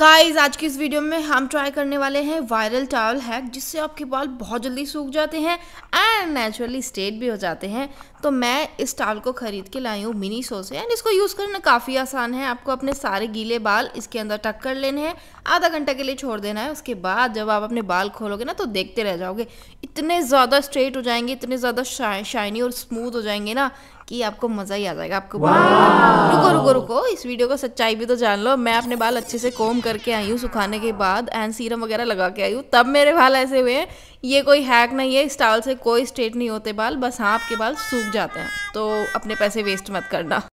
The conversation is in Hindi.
गाइज आज की इस वीडियो में हम ट्राई करने वाले हैं वायरल टावल हैक जिससे आपके बाल बहुत जल्दी सूख जाते हैं एंड नेचुरली स्ट्रेट भी हो जाते हैं तो मैं इस टावल को ख़रीद के लाई हूँ मिनी सो से एंड इसको यूज़ करना काफ़ी आसान है आपको अपने सारे गीले बाल इसके अंदर टक कर लेने हैं आधा घंटा के लिए छोड़ देना है उसके बाद जब आप अपने बाल खोलोगे ना तो देखते रह जाओगे इतने ज़्यादा स्ट्रेट हो जाएंगे इतने ज़्यादा शाइनी और स्मूथ हो जाएंगे ना कि आपको मज़ा ही आ जाएगा आपको रुको रुको रुको इस वीडियो का सच्चाई भी तो जान लो मैं अपने बाल अच्छे से कोम करके आई हूँ सुखाने के बाद एंड सीरम वगैरह लगा के आई हूँ तब मेरे बाल ऐसे हुए हैं ये कोई हैक नहीं है इस टावल से कोई स्ट्रेट नहीं होते बाल बस हाँ आपके बाल सूख जाते हैं तो अपने पैसे वेस्ट मत करना